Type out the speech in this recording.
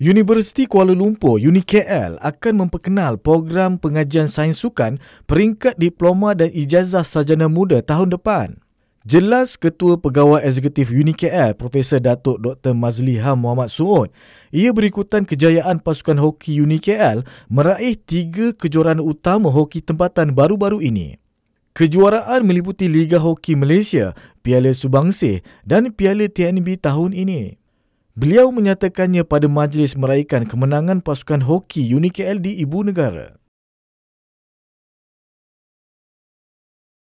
Universiti Kuala Lumpur UniKL akan memperkenal program pengajian sains sukan peringkat diploma dan ijazah sarjana muda tahun depan. Jelas Ketua Pegawai Eksekutif UniKL Profesor Datuk Dr. Mazliha Muhammad Suud, ia berikutan kejayaan pasukan hoki UniKL meraih tiga kejuaraan utama hoki tempatan baru-baru ini. Kejuaraan meliputi Liga Hoki Malaysia, Piala Subangsih dan Piala TNB tahun ini. Beliau menyatakannya pada majlis meraihkan kemenangan pasukan hoki Uni KL di Ibu Negara.